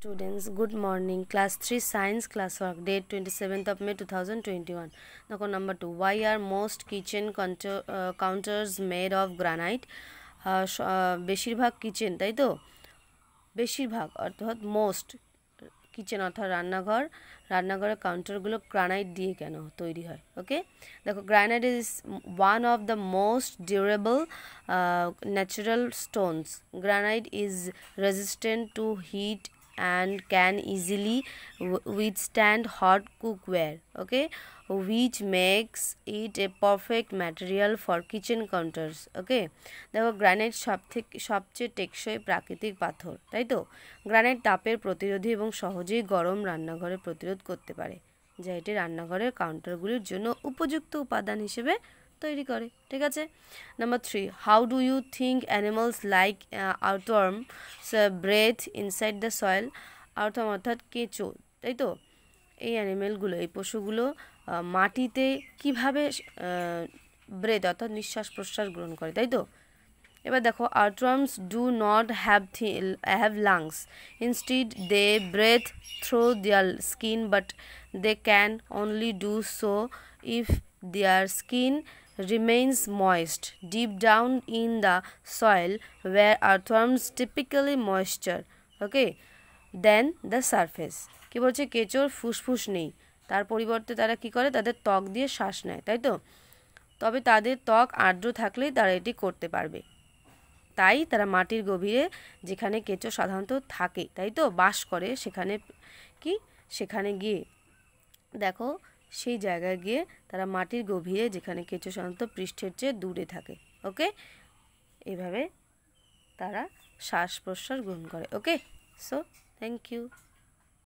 students good morning class three science class work date twenty seventh of May two thousand twenty one দেখো number two why are most kitchen counters made of granite বেশিরভাগ kitchen তাই তো বেশিরভাগ অর্থাৎ most kitchen অর্থাৎ রান্নাঘর রান্নাঘরের কাউন্টারগুলো granite দিয়ে কেন তৈরি হয় ওকে দেখো granite is one of the most durable natural stones granite is resistant to heat and can easily withstand hot cookware okay which makes it a perfect material for kitchen counters okay দেখো granite সব থেকে সবচেয়ে টেকসই প্রাকৃতিক পাথর তাই তো granite তাপের প্রতিরোধী এবং সহজেই গরম রান্নাঘরে প্রতিরোধ করতে পারে যা এটি রান্নাঘরের কাউন্টারগুলির জন্য উপযুক্ত উপাদান হিসেবে তৈরি করে ঠিক আছে number three how do you think animals like earthworm breathe inside the soil earthworm অর্থাৎ কেঁচো তাই তো এই অ্যানিমেলগুলো এই পশুগুলো মাটিতে কিভাবে ব্রেথ অর্থাৎ নিঃশ্বাস প্রশ্বাস গ্রহণ করে তাই তো এবার দেখো earthworms do not have the have lungs instead they breathe through their skin but they can only do so if Their skin remains moist deep down in the soil where earthworms typically moisture okay then the surface কি বলছে কেঁচোর ফুসফুস নেই তার পরিবর্তে তারা কি করে তাদের ত্বক দিয়ে শ্বাস নেয় তাই তো তবে তাদের ত্বক আর্দ্র থাকলেই তারা এটি করতে পারবে তাই তারা মাটির গভীরে যেখানে কেঁচো সাধারণত থাকে তাই তো বাস করে সেখানে কি সেখানে গিয়ে দেখো সেই জায়গায় গিয়ে তারা মাটির গভীরে যেখানে কেঁচো সাধারণত পৃষ্ঠের চেয়ে দূরে থাকে ওকে এভাবে তারা শ্বাস প্রশ্বাস গ্রহণ করে ওকে সো থ্যাংক ইউ